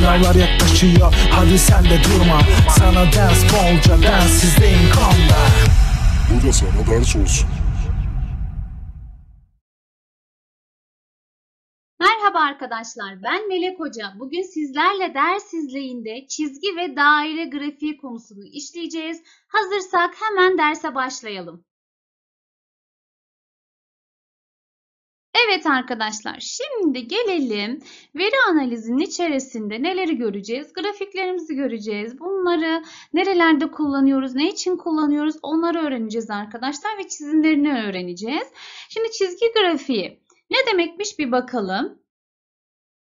Sınavlar yaklaşıyor hadi sen de durma Sana ders bolca densizliğin kanla Bu da sana ders olsun Merhaba arkadaşlar ben Melek Hoca. Bugün sizlerle ders izleyinde çizgi ve daire grafiği konusunu işleyeceğiz. Hazırsak hemen derse başlayalım. Evet arkadaşlar şimdi gelelim veri analizinin içerisinde neleri göreceğiz? Grafiklerimizi göreceğiz. Bunları nerelerde kullanıyoruz? Ne için kullanıyoruz? Onları öğreneceğiz arkadaşlar ve çizimlerini öğreneceğiz. Şimdi çizgi grafiği ne demekmiş bir bakalım.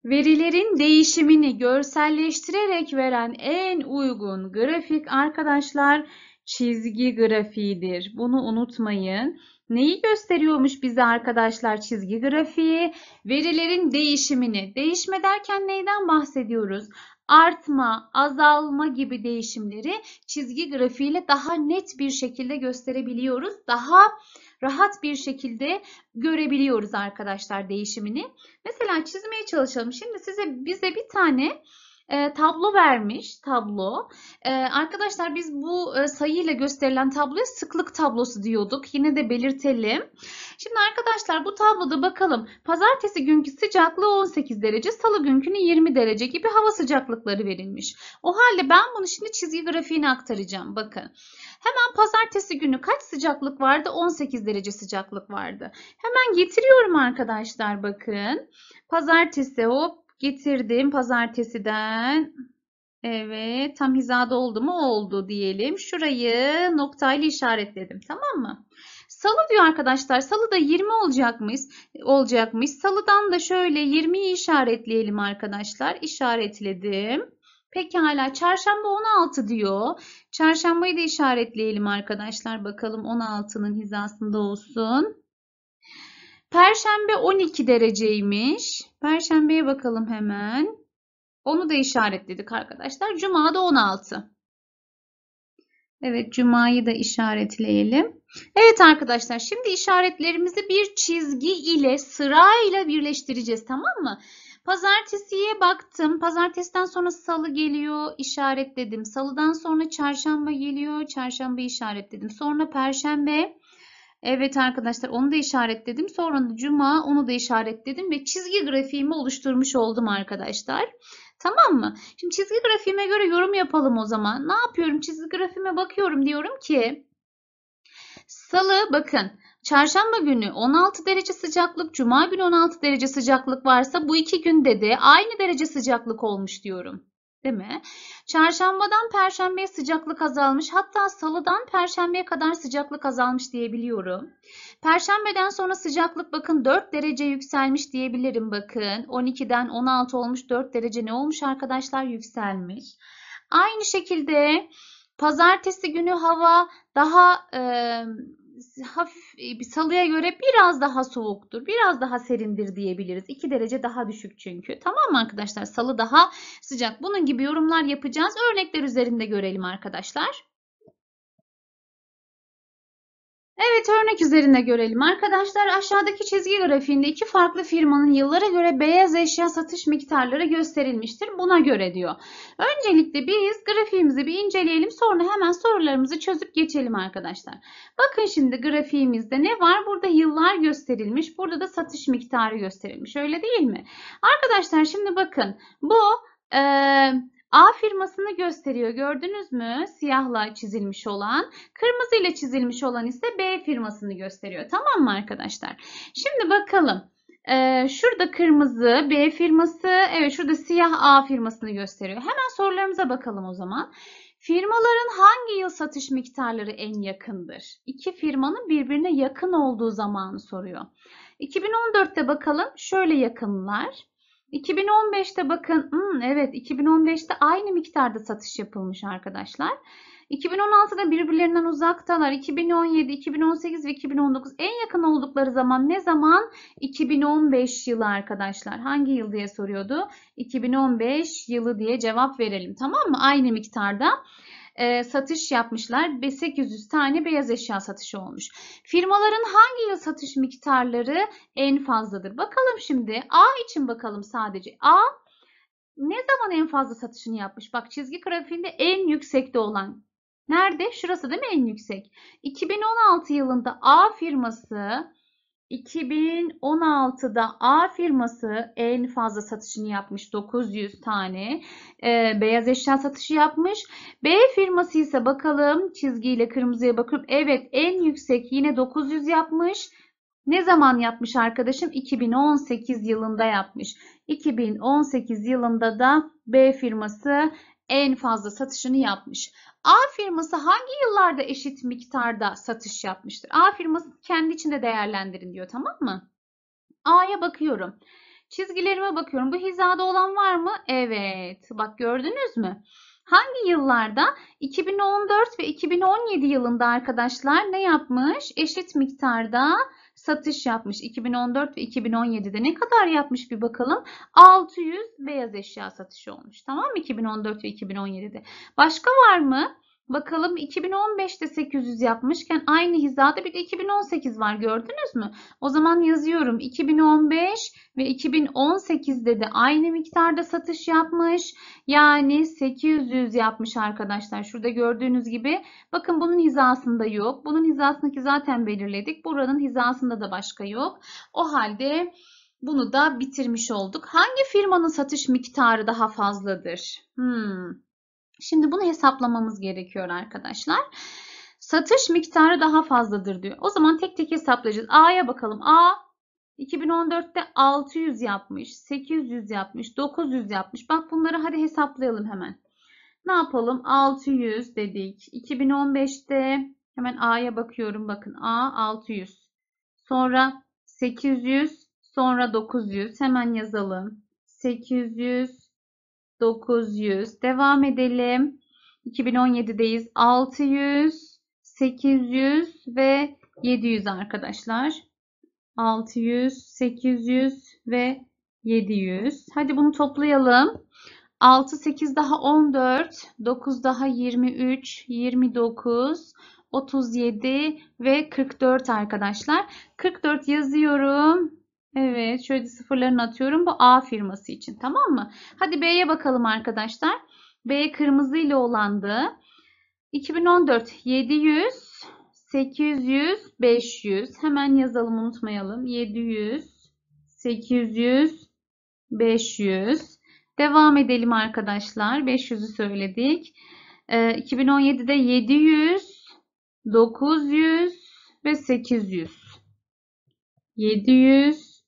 Verilerin değişimini görselleştirerek veren en uygun grafik arkadaşlar çizgi grafiğidir. Bunu unutmayın. Neyi gösteriyormuş bize arkadaşlar çizgi grafiği? Verilerin değişimini. Değişme derken neyden bahsediyoruz? Artma, azalma gibi değişimleri çizgi grafiğiyle daha net bir şekilde gösterebiliyoruz. Daha rahat bir şekilde görebiliyoruz arkadaşlar değişimini. Mesela çizmeye çalışalım. Şimdi size bize bir tane e, tablo vermiş. Tablo. E, arkadaşlar biz bu e, sayı ile gösterilen tabloya sıklık tablosu diyorduk. Yine de belirtelim. Şimdi arkadaşlar bu tabloda bakalım. Pazartesi günkü sıcaklığı 18 derece, salı günkünü 20 derece gibi hava sıcaklıkları verilmiş. O halde ben bunu şimdi çizgi grafiğine aktaracağım. Bakın. Hemen pazartesi günü kaç sıcaklık vardı? 18 derece sıcaklık vardı. Hemen getiriyorum arkadaşlar bakın. Pazartesi hop Getirdim pazartesiden. Evet tam hizada oldu mu oldu diyelim. Şurayı noktayla işaretledim tamam mı? Salı diyor arkadaşlar. Salı da 20 olacak mıyız? Olacakmış. Salıdan da şöyle 20'yi işaretleyelim arkadaşlar. İşaretledim. Pekala çarşamba 16 diyor. Çarşambayı da işaretleyelim arkadaşlar. Bakalım 16'nın hizasında olsun. Perşembe 12 dereceymiş. Perşembeye bakalım hemen. Onu da işaretledik arkadaşlar. Cuma da 16. Evet cumayı da işaretleyelim. Evet arkadaşlar şimdi işaretlerimizi bir çizgi ile sırayla birleştireceğiz tamam mı? Pazartesiye baktım. Pazartesiden sonra salı geliyor işaretledim. Salıdan sonra çarşamba geliyor. Çarşamba işaretledim. Sonra perşembe. Evet arkadaşlar onu da işaretledim. Sonra da cuma onu da işaretledim ve çizgi grafiğimi oluşturmuş oldum arkadaşlar. Tamam mı? Şimdi çizgi grafiğime göre yorum yapalım o zaman. Ne yapıyorum? Çizgi grafiğime bakıyorum diyorum ki Salı bakın Çarşamba günü 16 derece sıcaklık, cuma günü 16 derece sıcaklık varsa bu iki günde de aynı derece sıcaklık olmuş diyorum. Değil mi? Çarşambadan perşembeye sıcaklık azalmış. Hatta salıdan perşembeye kadar sıcaklık azalmış diyebiliyorum. Perşembeden sonra sıcaklık bakın 4 derece yükselmiş diyebilirim bakın. 12'den 16 olmuş 4 derece ne olmuş arkadaşlar? Yükselmiş. Aynı şekilde pazartesi günü hava daha... E, hafif e, bir salıya göre biraz daha soğuktur. Biraz daha serindir diyebiliriz. 2 derece daha düşük çünkü. Tamam mı arkadaşlar? Salı daha sıcak. Bunun gibi yorumlar yapacağız. Örnekler üzerinde görelim arkadaşlar. Evet örnek üzerinde görelim. Arkadaşlar aşağıdaki çizgi grafiğinde iki farklı firmanın yıllara göre beyaz eşya satış miktarları gösterilmiştir. Buna göre diyor. Öncelikle biz grafiğimizi bir inceleyelim sonra hemen sorularımızı çözüp geçelim arkadaşlar. Bakın şimdi grafiğimizde ne var? Burada yıllar gösterilmiş. Burada da satış miktarı gösterilmiş. Öyle değil mi? Arkadaşlar şimdi bakın bu... Ee, A firmasını gösteriyor. Gördünüz mü? Siyahla çizilmiş olan. Kırmızı ile çizilmiş olan ise B firmasını gösteriyor. Tamam mı arkadaşlar? Şimdi bakalım. Ee, şurada kırmızı B firması. Evet şurada siyah A firmasını gösteriyor. Hemen sorularımıza bakalım o zaman. Firmaların hangi yıl satış miktarları en yakındır? İki firmanın birbirine yakın olduğu zamanı soruyor. 2014'te bakalım şöyle yakınlar. 2015'te bakın hmm, evet 2015'te aynı miktarda satış yapılmış arkadaşlar. 2016'da birbirlerinden uzaktalar. 2017, 2018 ve 2019 en yakın oldukları zaman ne zaman? 2015 yılı arkadaşlar. Hangi yıl diye soruyordu? 2015 yılı diye cevap verelim tamam mı? Aynı miktarda e, satış yapmışlar. 800 tane beyaz eşya satışı olmuş. Firmaların hangi yıl satış miktarları en fazladır? Bakalım şimdi. A için bakalım sadece. A ne zaman en fazla satışını yapmış? Bak çizgi grafiğinde en yüksekte olan. Nerede? Şurası değil mi en yüksek? 2016 yılında A firması 2016'da A firması en fazla satışını yapmış 900 tane e, beyaz eşya satışı yapmış. B firması ise bakalım çizgiyle kırmızıya bakıp evet en yüksek yine 900 yapmış. Ne zaman yapmış arkadaşım? 2018 yılında yapmış. 2018 yılında da B firması en fazla satışını yapmış. A firması hangi yıllarda eşit miktarda satış yapmıştır? A firması kendi içinde değerlendirin diyor tamam mı? A'ya bakıyorum. Çizgilerime bakıyorum. Bu hizada olan var mı? Evet. Bak gördünüz mü? Hangi yıllarda? 2014 ve 2017 yılında arkadaşlar ne yapmış? Eşit miktarda satış yapmış 2014 ve 2017'de ne kadar yapmış bir bakalım 600 beyaz eşya satışı olmuş tamam mı 2014 ve 2017'de başka var mı Bakalım 2015'te 800 yapmışken aynı hizada bir de 2018 var gördünüz mü? O zaman yazıyorum 2015 ve 2018'de de aynı miktarda satış yapmış. Yani 800 yapmış arkadaşlar. Şurada gördüğünüz gibi bakın bunun hizasında yok. Bunun hizasındaki zaten belirledik. Buranın hizasında da başka yok. O halde bunu da bitirmiş olduk. Hangi firmanın satış miktarı daha fazladır? Hmm. Şimdi bunu hesaplamamız gerekiyor arkadaşlar. Satış miktarı daha fazladır diyor. O zaman tek tek hesaplayacağız. A'ya bakalım. A 2014'te 600 yapmış, 800 yapmış, 900 yapmış. Bak bunları hadi hesaplayalım hemen. Ne yapalım? 600 dedik. 2015'te hemen A'ya bakıyorum. Bakın A 600. Sonra 800, sonra 900. Hemen yazalım. 800, 900. Devam edelim. 2017'deyiz. 600, 800 ve 700 arkadaşlar. 600, 800 ve 700. Hadi bunu toplayalım. 6, 8 daha 14, 9 daha 23, 29, 37 ve 44 arkadaşlar. 44 yazıyorum. Evet şöyle sıfırlarını atıyorum. Bu A firması için tamam mı? Hadi B'ye bakalım arkadaşlar. B kırmızı ile olandı. 2014 700 800 500 hemen yazalım unutmayalım. 700 800 500 devam edelim arkadaşlar. 500'ü söyledik. 2017'de 700 900 ve 800 700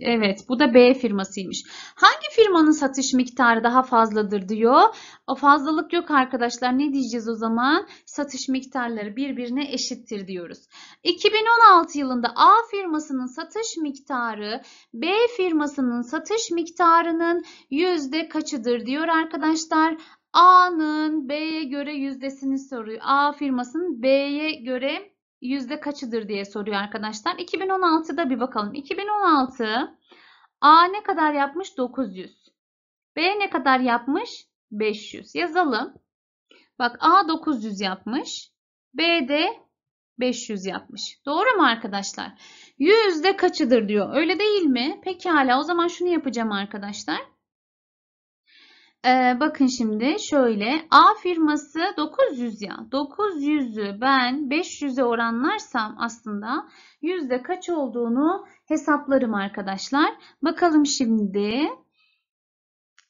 Evet bu da B firmasıymış. Hangi firmanın satış miktarı daha fazladır diyor. O fazlalık yok arkadaşlar. Ne diyeceğiz o zaman? Satış miktarları birbirine eşittir diyoruz. 2016 yılında A firmasının satış miktarı B firmasının satış miktarının yüzde kaçıdır diyor arkadaşlar. A'nın B'ye göre yüzdesini soruyor. A firmasının B'ye göre yüzde kaçıdır diye soruyor arkadaşlar. 2016'da bir bakalım. 2016 A ne kadar yapmış? 900. B ne kadar yapmış? 500. Yazalım. Bak A 900 yapmış. B de 500 yapmış. Doğru mu arkadaşlar? Yüzde kaçıdır diyor. Öyle değil mi? Pekala o zaman şunu yapacağım arkadaşlar. Ee, bakın şimdi şöyle A firması 900 ya. 900'ü ben 500'e oranlarsam aslında yüzde kaç olduğunu hesaplarım arkadaşlar. Bakalım şimdi.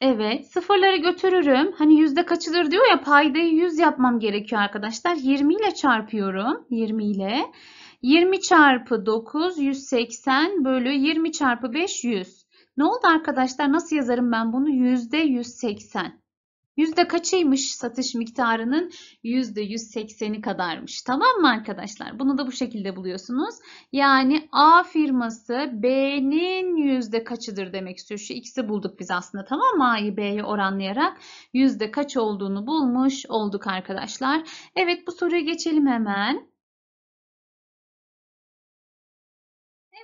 Evet sıfırları götürürüm. Hani yüzde kaçılır diyor ya paydayı 100 yapmam gerekiyor arkadaşlar. 20 ile çarpıyorum. 20 ile. 20 çarpı 9 180 bölü 20 çarpı 5 100. Ne oldu arkadaşlar? Nasıl yazarım ben bunu? %180. Yüzde kaçıymış satış miktarının? Yüzde 180'i kadarmış. Tamam mı arkadaşlar? Bunu da bu şekilde buluyorsunuz. Yani A firması B'nin yüzde kaçıdır demek istiyor. Şu ikisi bulduk biz aslında tamam mı? A'yı B'ye oranlayarak yüzde kaç olduğunu bulmuş olduk arkadaşlar. Evet bu soruya geçelim hemen.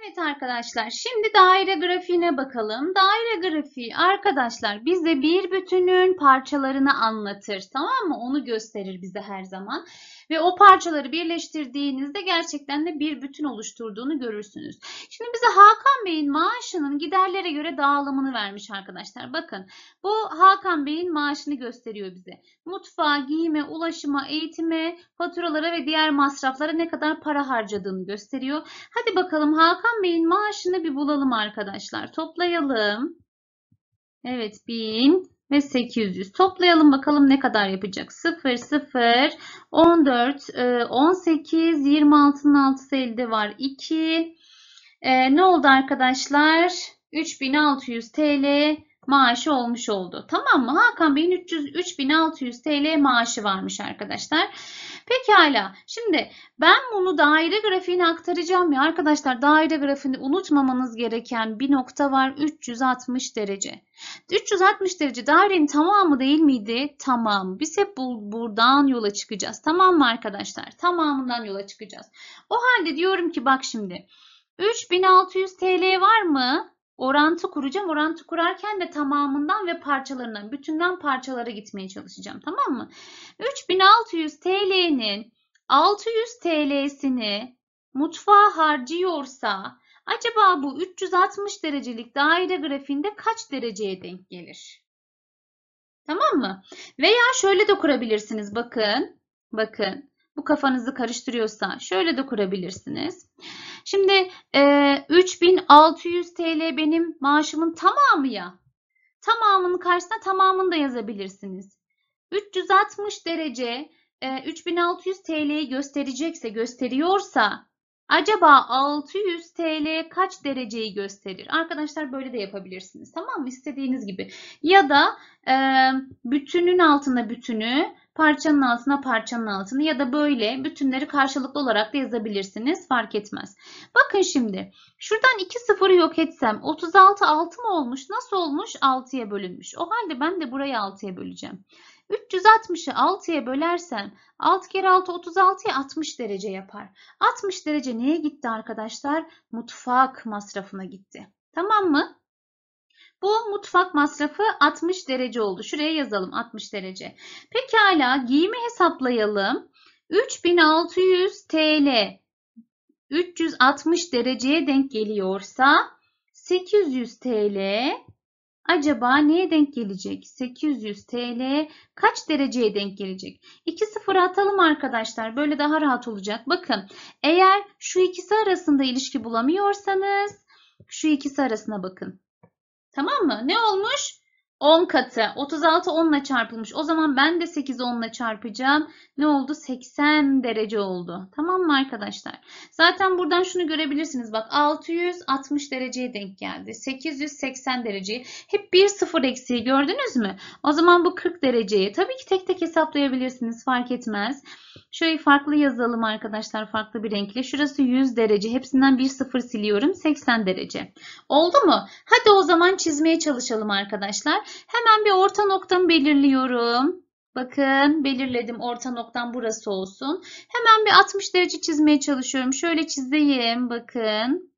Evet arkadaşlar şimdi daire grafiğine bakalım. Daire grafiği arkadaşlar bize bir bütünün parçalarını anlatır tamam mı? Onu gösterir bize her zaman. Ve o parçaları birleştirdiğinizde gerçekten de bir bütün oluşturduğunu görürsünüz. Şimdi bize Hakan Bey'in maaşının giderlere göre dağılımını vermiş arkadaşlar. Bakın bu Hakan Bey'in maaşını gösteriyor bize. Mutfağa, giyime, ulaşıma, eğitime, faturalara ve diğer masraflara ne kadar para harcadığını gösteriyor. Hadi bakalım Hakan Bey'in maaşını bir bulalım arkadaşlar. Toplayalım. Evet 1000 ve 800. Toplayalım bakalım ne kadar yapacak. 0, 0, 14, 18, 26'nın altısı elde var. 2. E, ne oldu arkadaşlar? 3600 TL maaşı olmuş oldu. Tamam mı? Hakan Bey'in 3600 TL maaşı varmış arkadaşlar. Pekala. Şimdi ben bunu daire grafiğine aktaracağım ya arkadaşlar. Daire grafiğini unutmamanız gereken bir nokta var. 360 derece. 360 derece dairenin tamamı değil miydi? Tamam. Biz hep bu, buradan yola çıkacağız. Tamam mı arkadaşlar? Tamamından yola çıkacağız. O halde diyorum ki bak şimdi. 3600 TL var mı? orantı kuracağım. Orantı kurarken de tamamından ve parçalarından, bütünden parçalara gitmeye çalışacağım. Tamam mı? 3600 TL'nin 600 TL'sini mutfağa harcıyorsa acaba bu 360 derecelik daire grafiğinde kaç dereceye denk gelir? Tamam mı? Veya şöyle de kurabilirsiniz. Bakın. Bakın. Bu kafanızı karıştırıyorsa şöyle de kurabilirsiniz. Şimdi e, 3600 TL benim maaşımın tamamı ya. Tamamının karşısına tamamını da yazabilirsiniz. 360 derece e, 3600 TL'yi gösterecekse, gösteriyorsa Acaba 600 TL kaç dereceyi gösterir? Arkadaşlar böyle de yapabilirsiniz. Tamam mı? İstediğiniz gibi. Ya da e, bütünün altına bütünü, parçanın altına parçanın altını ya da böyle bütünleri karşılıklı olarak da yazabilirsiniz. Fark etmez. Bakın şimdi. Şuradan 2 sıfırı yok etsem 36 6 mı olmuş? Nasıl olmuş? 6'ya bölünmüş. O halde ben de burayı 6'ya böleceğim. 360'ı 6'ya bölersem 6 kere 6 36'ya 60 derece yapar. 60 derece neye gitti arkadaşlar? Mutfak masrafına gitti. Tamam mı? Bu mutfak masrafı 60 derece oldu. Şuraya yazalım 60 derece. Pekala giyimi hesaplayalım. 3600 TL 360 dereceye denk geliyorsa 800 TL acaba neye denk gelecek? 800 TL kaç dereceye denk gelecek? 2 sıfır atalım arkadaşlar. Böyle daha rahat olacak. Bakın eğer şu ikisi arasında ilişki bulamıyorsanız şu ikisi arasına bakın. Tamam mı? Ne olmuş? 10 katı. 36 10 ile çarpılmış. O zaman ben de 8 10 ile çarpacağım. Ne oldu? 80 derece oldu. Tamam mı arkadaşlar? Zaten buradan şunu görebilirsiniz. Bak 660 dereceye denk geldi. 880 dereceyi. Hep bir sıfır eksiği gördünüz mü? O zaman bu 40 dereceyi. Tabii ki tek tek hesaplayabilirsiniz. Fark etmez. Şöyle farklı yazalım arkadaşlar. Farklı bir renkle. Şurası 100 derece. Hepsinden bir sıfır siliyorum. 80 derece. Oldu mu? Hadi o zaman çizmeye çalışalım arkadaşlar. Hemen bir orta noktamı belirliyorum. Bakın belirledim orta noktam burası olsun. Hemen bir 60 derece çizmeye çalışıyorum. Şöyle çizeyim bakın.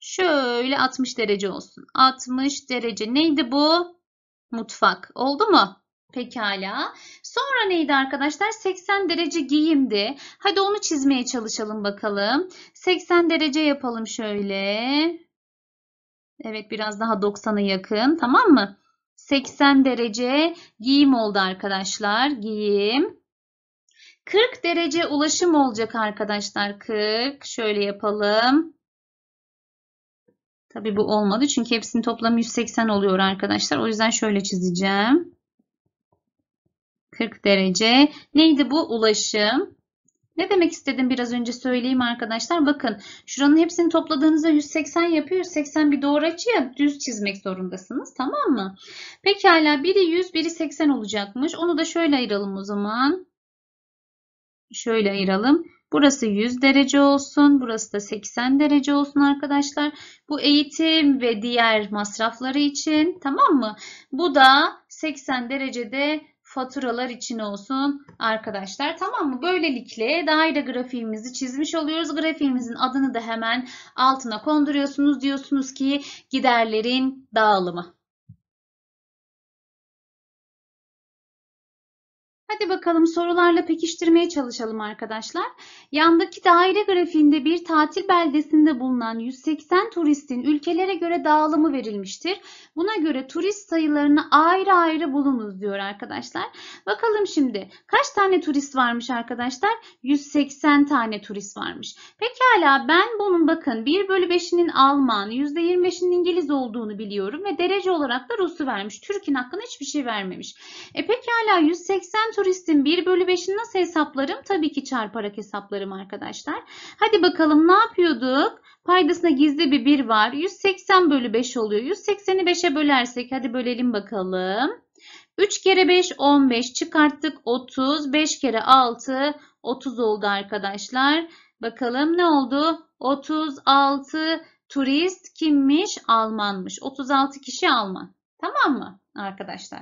Şöyle 60 derece olsun. 60 derece neydi bu? Mutfak oldu mu? Pekala. Sonra neydi arkadaşlar? 80 derece giyimdi. Hadi onu çizmeye çalışalım bakalım. 80 derece yapalım şöyle. Evet biraz daha 90'a yakın tamam mı? 80 derece giyim oldu arkadaşlar. Giyim. 40 derece ulaşım olacak arkadaşlar. 40. Şöyle yapalım. Tabii bu olmadı. Çünkü hepsinin toplamı 180 oluyor arkadaşlar. O yüzden şöyle çizeceğim. 40 derece. Neydi bu? Ulaşım. Ne demek istedim biraz önce söyleyeyim arkadaşlar. Bakın şuranın hepsini topladığınızda 180 yapıyor. 180 bir doğru açıya düz çizmek zorundasınız. Tamam mı? Pekala biri 100 biri 80 olacakmış. Onu da şöyle ayıralım o zaman. Şöyle ayıralım. Burası 100 derece olsun. Burası da 80 derece olsun arkadaşlar. Bu eğitim ve diğer masrafları için tamam mı? Bu da 80 derecede faturalar için olsun arkadaşlar. Tamam mı? Böylelikle daire grafiğimizi çizmiş oluyoruz. Grafiğimizin adını da hemen altına konduruyorsunuz. Diyorsunuz ki giderlerin dağılımı. Hadi bakalım sorularla pekiştirmeye çalışalım arkadaşlar. Yandaki daire grafiğinde bir tatil beldesinde bulunan 180 turistin ülkelere göre dağılımı verilmiştir. Buna göre turist sayılarını ayrı ayrı bulunuz diyor arkadaşlar. Bakalım şimdi kaç tane turist varmış arkadaşlar? 180 tane turist varmış. Pekala ben bunun bakın 1 bölü 5'inin Alman, %25'inin İngiliz olduğunu biliyorum ve derece olarak da Rus'u vermiş. Türk'ün hakkında hiçbir şey vermemiş. E pekala 180 turistin 1 bölü 5'ini nasıl hesaplarım? Tabii ki çarparak hesaplarım arkadaşlar. Hadi bakalım ne yapıyorduk? Paydasına gizli bir 1 var. 180 bölü 5 oluyor. 180'i 5'e bölersek hadi bölelim bakalım. 3 kere 5 15 çıkarttık 30. 5 kere 6 30 oldu arkadaşlar. Bakalım ne oldu? 36 turist kimmiş? Almanmış. 36 kişi Alman. Tamam mı arkadaşlar?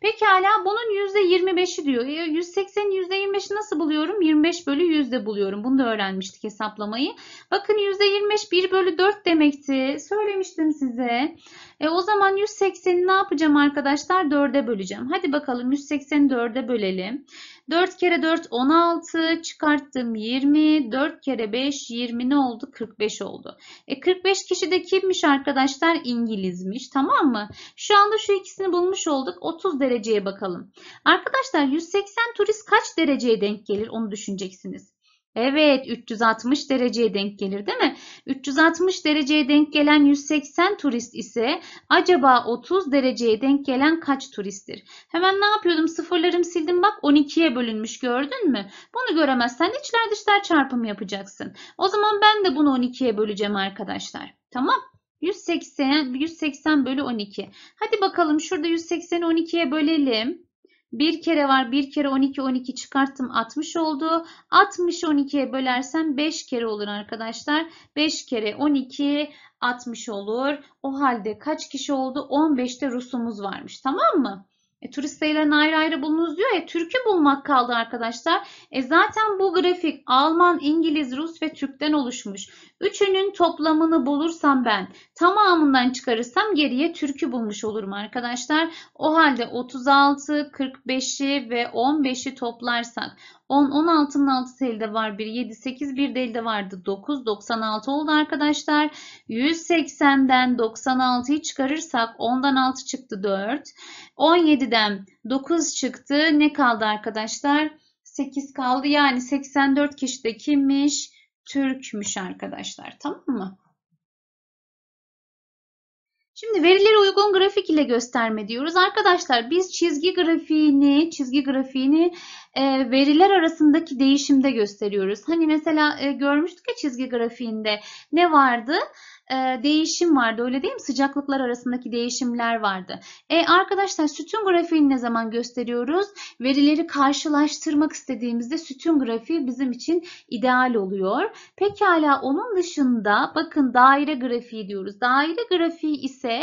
Peki hala bunun %25'i diyor. E, 180'in %25'i nasıl buluyorum? 25 bölü 100 de buluyorum. Bunu da öğrenmiştik hesaplamayı. Bakın %25 1 bölü 4 demekti. Söylemiştim size. E, o zaman 180'i ne yapacağım arkadaşlar? 4'e böleceğim. Hadi bakalım 180'i 4'e bölelim. 4 kere 4 16 çıkarttım 20. 4 kere 5 20 ne oldu? 45 oldu. E 45 kişi de kimmiş arkadaşlar? İngilizmiş tamam mı? Şu anda şu ikisini bulmuş olduk. 30 dereceye bakalım. Arkadaşlar 180 turist kaç dereceye denk gelir onu düşüneceksiniz. Evet 360 dereceye denk gelir değil mi? 360 dereceye denk gelen 180 turist ise acaba 30 dereceye denk gelen kaç turisttir? Hemen ne yapıyordum? Sıfırlarım sildim bak 12'ye bölünmüş gördün mü? Bunu göremezsen içler dışlar çarpımı yapacaksın. O zaman ben de bunu 12'ye böleceğim arkadaşlar. Tamam. 180, 180 bölü 12. Hadi bakalım şurada 180'i 12'ye bölelim. Bir kere var. Bir kere 12 12 çıkarttım 60 oldu. 60 12'ye bölersem 5 kere olur arkadaşlar. 5 kere 12 60 olur. O halde kaç kişi oldu? 15'te Rusumuz varmış. Tamam mı? E, turist sayılarını ayrı ayrı bulunuz diyor ya e, Türk'ü bulmak kaldı arkadaşlar. E, zaten bu grafik Alman, İngiliz, Rus ve Türk'ten oluşmuş. Üçünün toplamını bulursam ben tamamından çıkarırsam geriye türkü bulmuş olurum arkadaşlar. O halde 36, 45'i ve 15'i toplarsak 10, 16'nın 6 elde var. 1, 7, 8, 1 de elde vardı. 9, 96 oldu arkadaşlar. 180'den 96'yı çıkarırsak 10'dan 6 çıktı 4. 17'den 9 çıktı. Ne kaldı arkadaşlar? 8 kaldı. Yani 84 kişi de kimmiş? Türk'müş arkadaşlar. Tamam mı? Şimdi verileri uygun grafik ile gösterme diyoruz. Arkadaşlar biz çizgi grafiğini, çizgi grafiğini e, veriler arasındaki değişimde gösteriyoruz. Hani mesela e, görmüştük ya çizgi grafiğinde ne vardı? e, değişim vardı öyle değil mi? Sıcaklıklar arasındaki değişimler vardı. E, arkadaşlar sütun grafiğini ne zaman gösteriyoruz? Verileri karşılaştırmak istediğimizde sütun grafiği bizim için ideal oluyor. Pekala onun dışında bakın daire grafiği diyoruz. Daire grafiği ise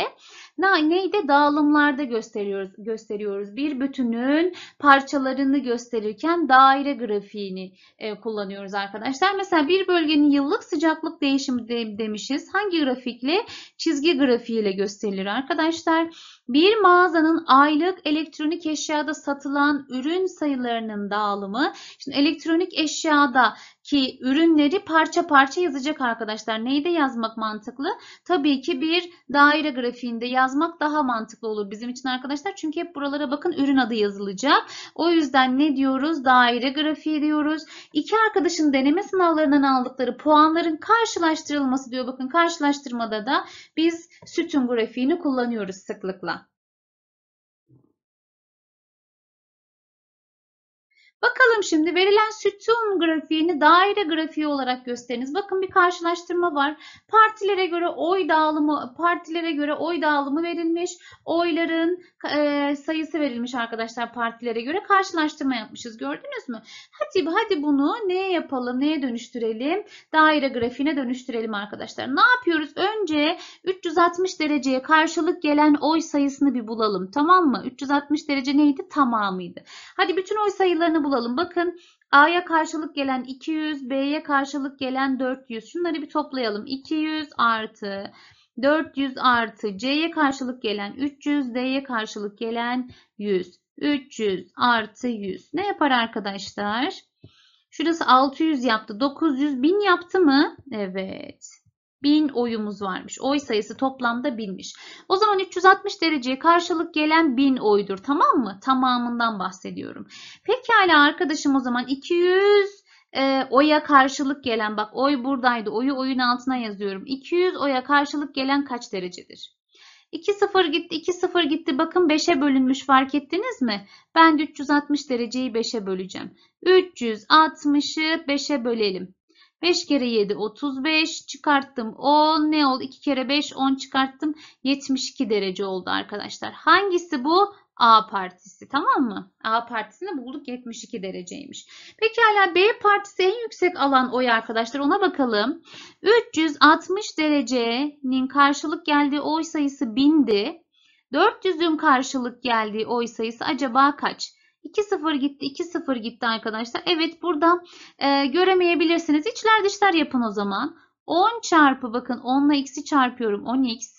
ne? Neyde dağılımlarda gösteriyoruz. gösteriyoruz. Bir bütünün parçalarını gösterirken daire grafiğini e, kullanıyoruz arkadaşlar. Mesela bir bölgenin yıllık sıcaklık değişimi de, demişiz. Hangi grafikle? Çizgi grafiğiyle gösterilir arkadaşlar. Bir mağazanın aylık elektronik eşyada satılan ürün sayılarının dağılımı. Şimdi elektronik eşyada ki ürünleri parça parça yazacak arkadaşlar. Neyde yazmak mantıklı? Tabii ki bir daire grafiğinde yazmak daha mantıklı olur bizim için arkadaşlar. Çünkü hep buralara bakın ürün adı yazılacak. O yüzden ne diyoruz? Daire grafiği diyoruz. İki arkadaşın deneme sınavlarından aldıkları puanların karşılaştırılması diyor. Bakın karşılaştırmada da biz sütun grafiğini kullanıyoruz sıklıkla. Bakalım şimdi verilen sütun grafiğini daire grafiği olarak gösteriniz. Bakın bir karşılaştırma var. Partilere göre oy dağılımı partilere göre oy dağılımı verilmiş. Oyların e, sayısı verilmiş arkadaşlar partilere göre karşılaştırma yapmışız. Gördünüz mü? Hadi hadi bunu neye yapalım? Neye dönüştürelim? Daire grafiğine dönüştürelim arkadaşlar. Ne yapıyoruz? Önce 360 dereceye karşılık gelen oy sayısını bir bulalım. Tamam mı? 360 derece neydi? Tamamıydı. Hadi bütün oy sayılarını bulalım bulalım. Bakın A'ya karşılık gelen 200, B'ye karşılık gelen 400. Şunları bir toplayalım. 200 artı 400 artı C'ye karşılık gelen 300, D'ye karşılık gelen 100. 300 artı 100. Ne yapar arkadaşlar? Şurası 600 yaptı. 900, 1000 yaptı mı? Evet. 1000 oyumuz varmış. Oy sayısı toplamda 1000'miş. O zaman 360 dereceye karşılık gelen 1000 oydur. Tamam mı? Tamamından bahsediyorum. Pekala arkadaşım o zaman 200 e, oya karşılık gelen bak oy buradaydı oyu oyun altına yazıyorum. 200 oya karşılık gelen kaç derecedir? 2 0 gitti 2 0 gitti bakın 5'e bölünmüş fark ettiniz mi? Ben 360 dereceyi 5'e böleceğim. 360'ı 5'e bölelim. 5 kere 7 35 çıkarttım 10 ne oldu 2 kere 5 10 çıkarttım 72 derece oldu arkadaşlar. Hangisi bu? A partisi tamam mı? A partisini bulduk 72 dereceymiş. Peki hala B partisi en yüksek alan oy arkadaşlar ona bakalım. 360 derecenin karşılık geldiği oy sayısı 1000'di. 400'ün karşılık geldiği oy sayısı acaba kaç? 2-0 gitti. 2-0 gitti arkadaşlar. Evet burada e, göremeyebilirsiniz. İçler dışlar yapın o zaman. 10 çarpı bakın 10 ile x'i çarpıyorum. 10x.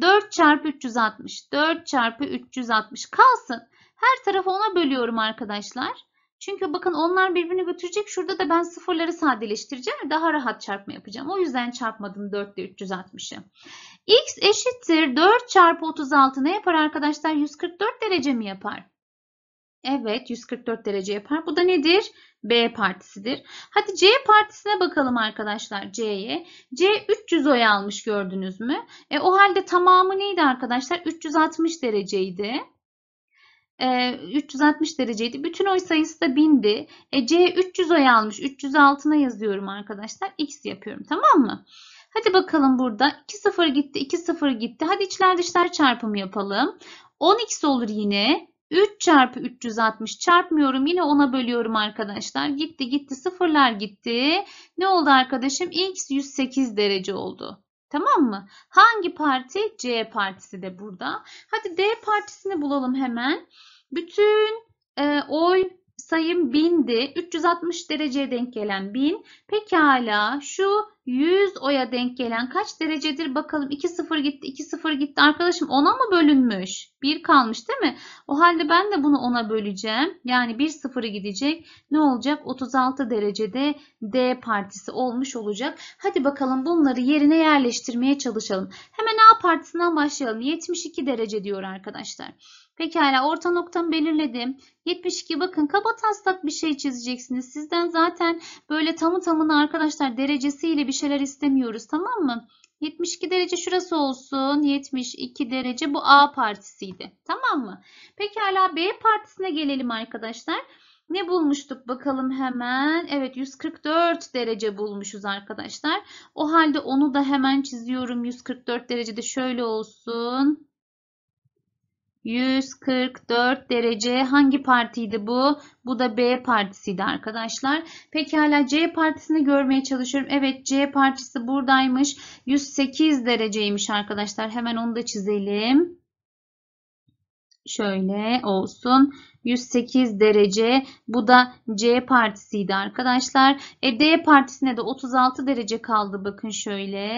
4 çarpı 360. 4 çarpı 360 kalsın. Her tarafı 10'a bölüyorum arkadaşlar. Çünkü bakın onlar birbirini götürecek. Şurada da ben sıfırları sadeleştireceğim. Daha rahat çarpma yapacağım. O yüzden çarpmadım 4 ile 360'ı. X eşittir 4 çarpı 36 ne yapar arkadaşlar? 144 derece mi yapar? Evet 144 derece yapar. Bu da nedir? B partisidir. Hadi C partisine bakalım arkadaşlar C'ye. C 300 oy almış gördünüz mü? E, o halde tamamı neydi arkadaşlar? 360 dereceydi. E, 360 dereceydi. Bütün oy sayısı da 1000'di. E, C 300 oy almış. 300 altına yazıyorum arkadaşlar. X yapıyorum tamam mı? Hadi bakalım burada 2-0 gitti 2-0 gitti. Hadi içler dışlar çarpımı yapalım. 10x olur yine. 3 çarpı 360 çarpmıyorum. Yine ona bölüyorum arkadaşlar. Gitti gitti sıfırlar gitti. Ne oldu arkadaşım? X 108 derece oldu. Tamam mı? Hangi parti? C partisi de burada. Hadi D partisini bulalım hemen. Bütün e, oy sayım 1000'di. 360 dereceye denk gelen 1000. Pekala şu 100 oya denk gelen kaç derecedir bakalım. 2 sıfır gitti 2 sıfır gitti. Arkadaşım 10'a mı bölünmüş? 1 kalmış değil mi? O halde ben de bunu 10'a böleceğim. Yani 1 sıfırı gidecek. Ne olacak? 36 derecede D partisi olmuş olacak. Hadi bakalım bunları yerine yerleştirmeye çalışalım. Hemen A partisinden başlayalım. 72 derece diyor arkadaşlar. Pekala orta noktamı belirledim. 72 bakın kaba taslak bir şey çizeceksiniz. Sizden zaten böyle tamı tamına arkadaşlar derecesiyle bir şeyler istemiyoruz tamam mı? 72 derece şurası olsun. 72 derece bu A partisiydi. Tamam mı? Pekala B partisine gelelim arkadaşlar. Ne bulmuştuk bakalım hemen. Evet 144 derece bulmuşuz arkadaşlar. O halde onu da hemen çiziyorum. 144 derecede şöyle olsun. 144 derece hangi partiydi bu? Bu da B partisiydi arkadaşlar. Peki hala C partisini görmeye çalışıyorum. Evet C partisi buradaymış. 108 dereceymiş arkadaşlar. Hemen onu da çizelim. Şöyle olsun. 108 derece. Bu da C partisiydi arkadaşlar. E D partisine de 36 derece kaldı. Bakın şöyle.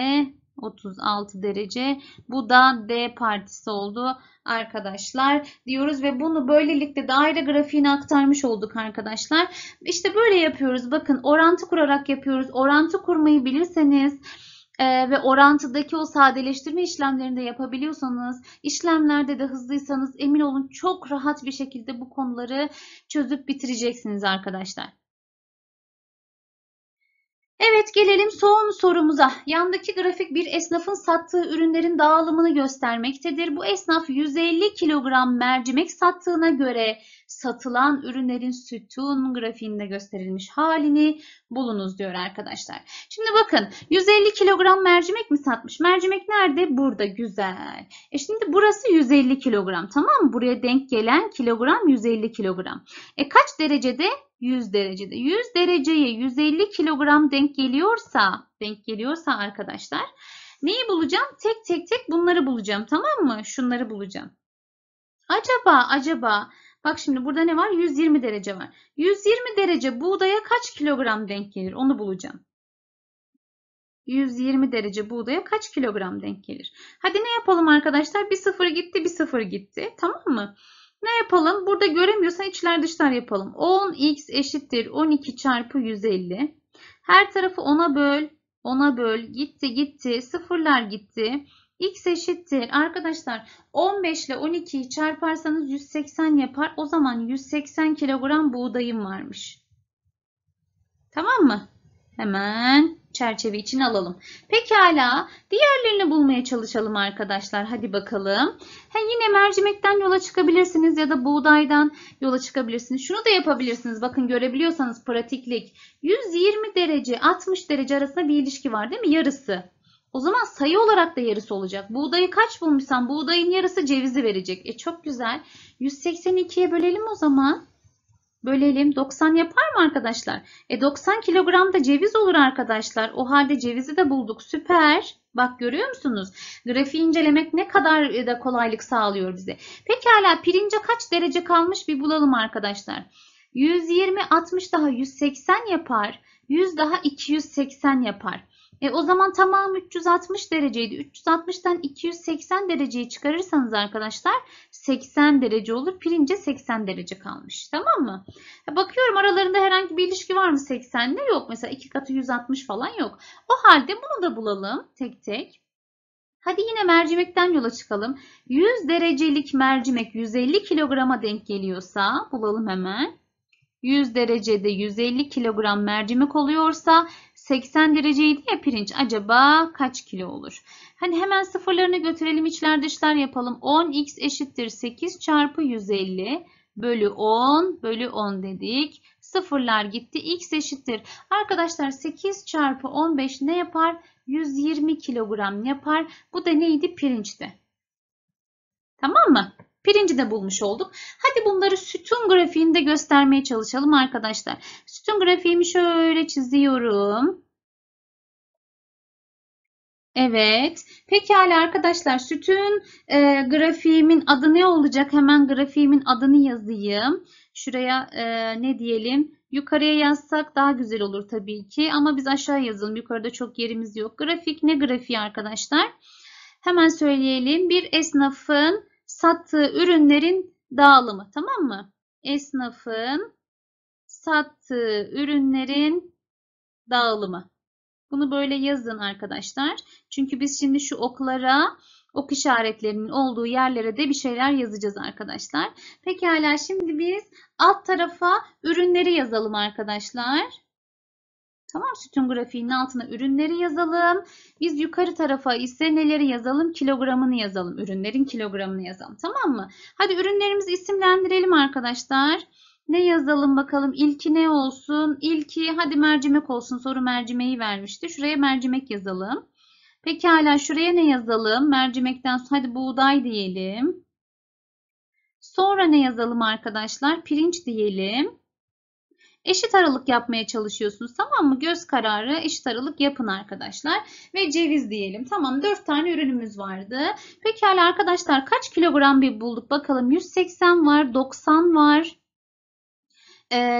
36 derece. Bu da D partisi oldu arkadaşlar diyoruz ve bunu böylelikle daire grafiğine aktarmış olduk arkadaşlar. İşte böyle yapıyoruz. Bakın orantı kurarak yapıyoruz. Orantı kurmayı bilirseniz e, ve orantıdaki o sadeleştirme işlemlerini de yapabiliyorsanız, işlemlerde de hızlıysanız emin olun çok rahat bir şekilde bu konuları çözüp bitireceksiniz arkadaşlar. Evet gelelim son sorumuza. Yandaki grafik bir esnafın sattığı ürünlerin dağılımını göstermektedir. Bu esnaf 150 kilogram mercimek sattığına göre satılan ürünlerin sütun grafiğinde gösterilmiş halini bulunuz diyor arkadaşlar. Şimdi bakın 150 kilogram mercimek mi satmış? Mercimek nerede? Burada güzel. E şimdi burası 150 kilogram tamam mı? Buraya denk gelen kilogram 150 kilogram. E kaç derecede? 100 derecede. 100 dereceye 150 kilogram denk geliyorsa, denk geliyorsa arkadaşlar neyi bulacağım? Tek tek tek bunları bulacağım tamam mı? Şunları bulacağım. Acaba acaba bak şimdi burada ne var? 120 derece var. 120 derece buğdaya kaç kilogram denk gelir? Onu bulacağım. 120 derece buğdaya kaç kilogram denk gelir? Hadi ne yapalım arkadaşlar? Bir sıfır gitti, bir sıfır gitti. Tamam mı? Ne yapalım? Burada göremiyorsan içler dışlar yapalım. 10x eşittir 12 çarpı 150. Her tarafı 10'a böl. 10'a böl. Gitti gitti. Sıfırlar gitti. X eşittir. Arkadaşlar 15 ile 12'yi çarparsanız 180 yapar. O zaman 180 kilogram buğdayım varmış. Tamam mı? Hemen çerçeve için alalım. Pekala diğerlerini bulmaya çalışalım arkadaşlar. Hadi bakalım. He, yine mercimekten yola çıkabilirsiniz ya da buğdaydan yola çıkabilirsiniz. Şunu da yapabilirsiniz. Bakın görebiliyorsanız pratiklik. 120 derece 60 derece arasında bir ilişki var değil mi? Yarısı. O zaman sayı olarak da yarısı olacak. Buğdayı kaç bulmuşsan buğdayın yarısı cevizi verecek. E çok güzel. 182'ye bölelim o zaman bölelim. 90 yapar mı arkadaşlar? E 90 kilogram da ceviz olur arkadaşlar. O halde cevizi de bulduk. Süper. Bak görüyor musunuz? Grafiği incelemek ne kadar e, da kolaylık sağlıyor bize. Pekala pirince kaç derece kalmış bir bulalım arkadaşlar. 120, 60 daha 180 yapar. 100 daha 280 yapar. E, o zaman tamam 360 dereceydi. 360'tan 280 dereceyi çıkarırsanız arkadaşlar 80 derece olur. Pirince 80 derece kalmış. Tamam mı? E, bakıyorum aralarında herhangi bir ilişki var mı 80'le? Yok. Mesela 2 katı 160 falan yok. O halde bunu da bulalım tek tek. Hadi yine mercimekten yola çıkalım. 100 derecelik mercimek 150 kilograma denk geliyorsa bulalım hemen. 100 derecede 150 kilogram mercimek oluyorsa 80 dereceydi ya pirinç. Acaba kaç kilo olur? Hani hemen sıfırlarını götürelim içler dışlar yapalım. 10x eşittir 8 çarpı 150 bölü 10 bölü 10 dedik. Sıfırlar gitti. X eşittir. Arkadaşlar 8 çarpı 15 ne yapar? 120 kilogram yapar. Bu da neydi? Pirinçti. Tamam mı? Pirinci de bulmuş olduk. Hadi bunları sütun grafiğinde göstermeye çalışalım arkadaşlar. Sütun grafiğimi şöyle çiziyorum. Evet. Pekala arkadaşlar sütun e, grafiğimin adı ne olacak? Hemen grafiğimin adını yazayım. Şuraya e, ne diyelim? Yukarıya yazsak daha güzel olur tabii ki. Ama biz aşağı yazalım. Yukarıda çok yerimiz yok. Grafik ne grafiği arkadaşlar? Hemen söyleyelim. Bir esnafın sattığı ürünlerin dağılımı tamam mı? Esnafın sattığı ürünlerin dağılımı. Bunu böyle yazın arkadaşlar. Çünkü biz şimdi şu oklara, ok işaretlerinin olduğu yerlere de bir şeyler yazacağız arkadaşlar. Pekala şimdi biz alt tarafa ürünleri yazalım arkadaşlar. Tamam sütun grafiğinin altına ürünleri yazalım. Biz yukarı tarafa ise neleri yazalım? Kilogramını yazalım. Ürünlerin kilogramını yazalım. Tamam mı? Hadi ürünlerimizi isimlendirelim arkadaşlar. Ne yazalım bakalım? İlki ne olsun? İlki hadi mercimek olsun. Soru mercimeği vermişti. Şuraya mercimek yazalım. Pekala şuraya ne yazalım? Mercimekten sonra hadi buğday diyelim. Sonra ne yazalım arkadaşlar? Pirinç diyelim. Eşit aralık yapmaya çalışıyorsunuz tamam mı? Göz kararı eşit aralık yapın arkadaşlar. Ve ceviz diyelim. Tamam 4 tane ürünümüz vardı. Pekala arkadaşlar kaç kilogram bir bulduk bakalım. 180 var, 90 var,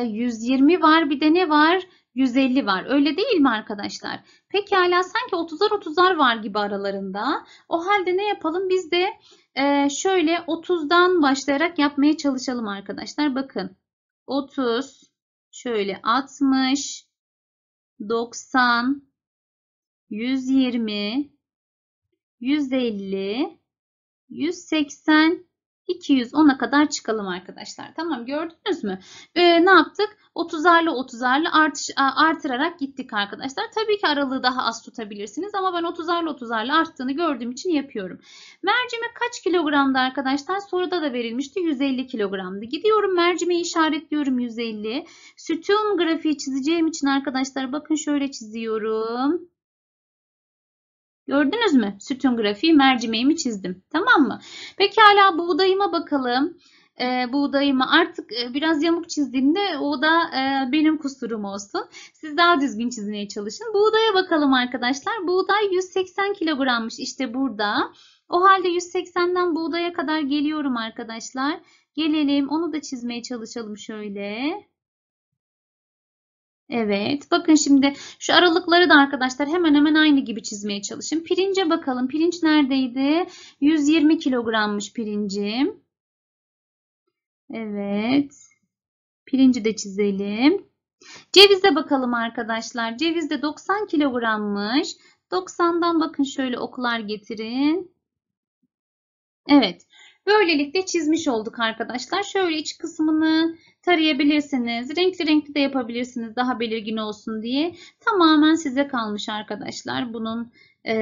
120 e, var bir de ne var? 150 var. Öyle değil mi arkadaşlar? Pekala sanki 30'ar 30'ar var gibi aralarında. O halde ne yapalım? Biz de e, şöyle 30'dan başlayarak yapmaya çalışalım arkadaşlar. Bakın 30 Şöyle 60, 90, 120, 150, 180 210'a kadar çıkalım arkadaşlar. Tamam gördünüz mü? Ee, ne yaptık? 30'arlı 30'arlı artış, artırarak gittik arkadaşlar. Tabii ki aralığı daha az tutabilirsiniz ama ben 30'arlı 30'arlı arttığını gördüğüm için yapıyorum. Mercimek kaç kilogramdı arkadaşlar? Soruda da verilmişti 150 kilogramdı. Gidiyorum mercimeği işaretliyorum 150. Sütun grafiği çizeceğim için arkadaşlar bakın şöyle çiziyorum. Gördünüz mü? Sütun grafiği mercimeğimi çizdim. Tamam mı? peki hala buğdayıma bakalım. Ee, buğdayımı artık e, biraz yamuk çizdiğimde o da e, benim kusurum olsun. Siz daha düzgün çizmeye çalışın. Buğdaya bakalım arkadaşlar. Buğday 180 kilogrammış işte burada. O halde 180'den buğdaya kadar geliyorum arkadaşlar. Gelelim onu da çizmeye çalışalım şöyle. Evet. Bakın şimdi şu aralıkları da arkadaşlar hemen hemen aynı gibi çizmeye çalışın. Pirince bakalım. Pirinç neredeydi? 120 kilogrammış pirincim. Evet. Pirinci de çizelim. Cevize bakalım arkadaşlar. Ceviz de 90 kilogrammış. 90'dan bakın şöyle okular getirin. Evet. Böylelikle çizmiş olduk arkadaşlar. Şöyle iç kısmını tarayabilirsiniz. Renkli renkli de yapabilirsiniz daha belirgin olsun diye. Tamamen size kalmış arkadaşlar bunun e,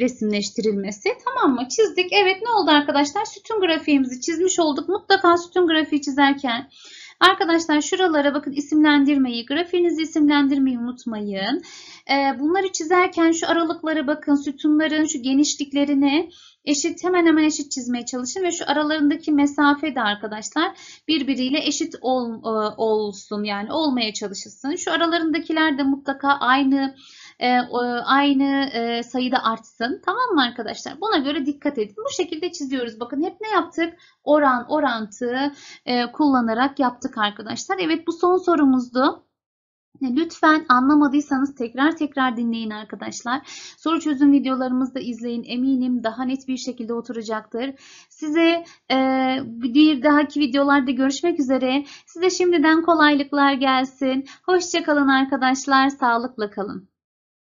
resimleştirilmesi. Tamam mı? Çizdik. Evet ne oldu arkadaşlar? Sütun grafiğimizi çizmiş olduk. Mutlaka sütun grafiği çizerken Arkadaşlar şuralara bakın isimlendirmeyi, grafiğinizi isimlendirmeyi unutmayın. E, bunları çizerken şu aralıklara bakın, sütunların şu genişliklerine eşit hemen hemen eşit çizmeye çalışın ve şu aralarındaki mesafe de arkadaşlar birbiriyle eşit ol, e, olsun yani olmaya çalışılsın. Şu aralarındakiler de mutlaka aynı e, aynı e, sayıda artsın. Tamam mı arkadaşlar? Buna göre dikkat edin. Bu şekilde çiziyoruz. Bakın hep ne yaptık? Oran, orantı e, kullanarak yaptık arkadaşlar. Evet bu son sorumuzdu. E, lütfen anlamadıysanız tekrar tekrar dinleyin arkadaşlar. Soru çözüm videolarımızı da izleyin. Eminim daha net bir şekilde oturacaktır. Size e, bir dahaki videolarda görüşmek üzere. Size şimdiden kolaylıklar gelsin. Hoşçakalın arkadaşlar. Sağlıkla kalın.